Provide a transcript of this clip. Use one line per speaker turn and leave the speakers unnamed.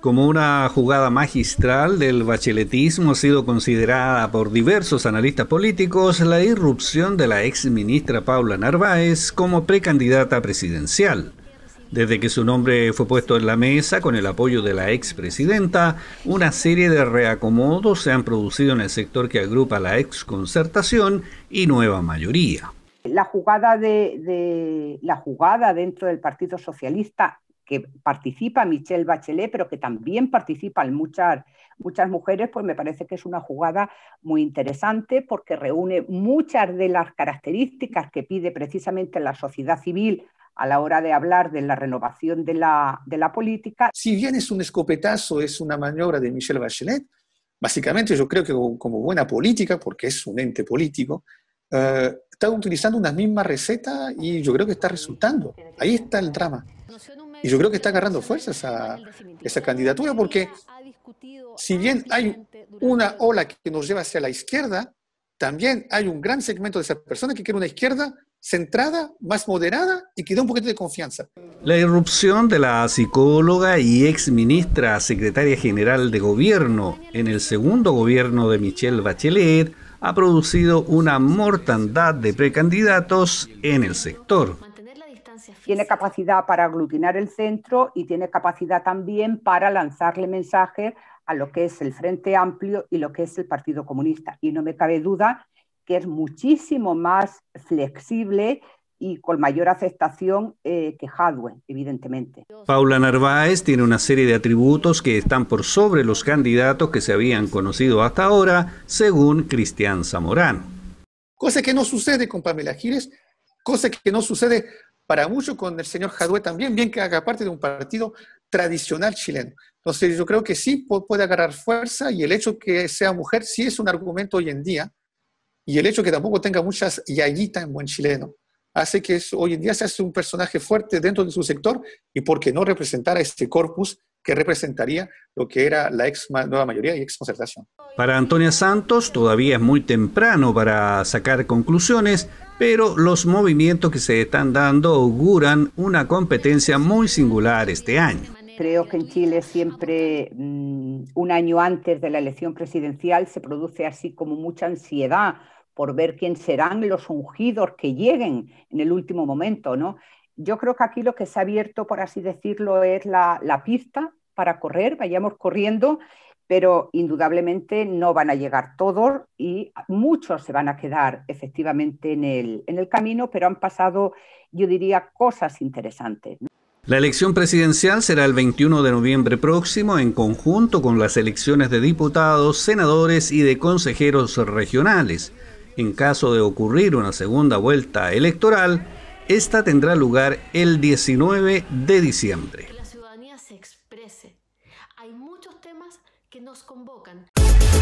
Como una jugada magistral del bacheletismo ha sido considerada por diversos analistas políticos la irrupción de la ex ministra Paula Narváez como precandidata presidencial. Desde que su nombre fue puesto en la mesa con el apoyo de la expresidenta, una serie de reacomodos se han producido en el sector que agrupa la ex concertación y nueva mayoría.
La jugada, la jugada dentro del Partido Socialista que participa Michelle Bachelet, pero que también participan muchas, muchas mujeres, pues me parece que es una jugada muy interesante porque reúne muchas de las características que pide precisamente la sociedad civil a la hora de hablar de la renovación de la, de la política. Si bien es un escopetazo, es una maniobra de Michelle Bachelet, básicamente yo creo que como
buena política, porque es un ente político, eh, está utilizando una misma receta y yo creo que está resultando. Ahí está el drama. Y yo creo que está agarrando fuerza esa, esa candidatura porque si bien hay una ola que nos lleva hacia la izquierda, también hay un gran segmento de esas personas que quieren una izquierda centrada, más moderada y que da un poquito de confianza.
La irrupción de la psicóloga y ex ministra secretaria general de gobierno en el segundo gobierno de Michelle Bachelet ha producido una mortandad de precandidatos en el sector
tiene capacidad para aglutinar el centro y tiene capacidad también para lanzarle mensajes a lo que es el Frente Amplio y lo que es el Partido Comunista. Y no me cabe duda que es muchísimo más flexible y con mayor aceptación eh, que Hadwe, evidentemente.
Paula Narváez tiene una serie de atributos que están por sobre los candidatos que se habían conocido hasta ahora, según Cristian Zamorán.
Cosa que no sucede con Pamela Gires, cosa que no sucede para muchos con el señor Jadue también, bien que haga parte de un partido tradicional chileno. Entonces yo creo que sí puede agarrar fuerza y el hecho que sea mujer sí es un argumento hoy en día y el hecho que tampoco tenga muchas yayitas en buen chileno hace que hoy en día se hace un personaje fuerte dentro de su sector y porque no representara este corpus que representaría lo que era la ex nueva mayoría y ex concertación.
Para Antonia Santos todavía es muy temprano para sacar conclusiones, pero los movimientos que se están dando auguran una competencia muy singular este año.
Creo que en Chile siempre, mm, un año antes de la elección presidencial, se produce así como mucha ansiedad por ver quién serán los ungidos que lleguen en el último momento, ¿no? Yo creo que aquí lo que se ha abierto, por así decirlo, es la pista para correr, vayamos corriendo, pero indudablemente no van a llegar todos y muchos se van a quedar efectivamente en el, camino, pero han pasado, yo diría, cosas interesantes.
La elección presidencial será el 21 de noviembre próximo en conjunto con las elecciones de diputados, senadores y de consejeros regionales. En caso de ocurrir una segunda vuelta electoral, esta tendrá lugar el 19 de diciembre. done.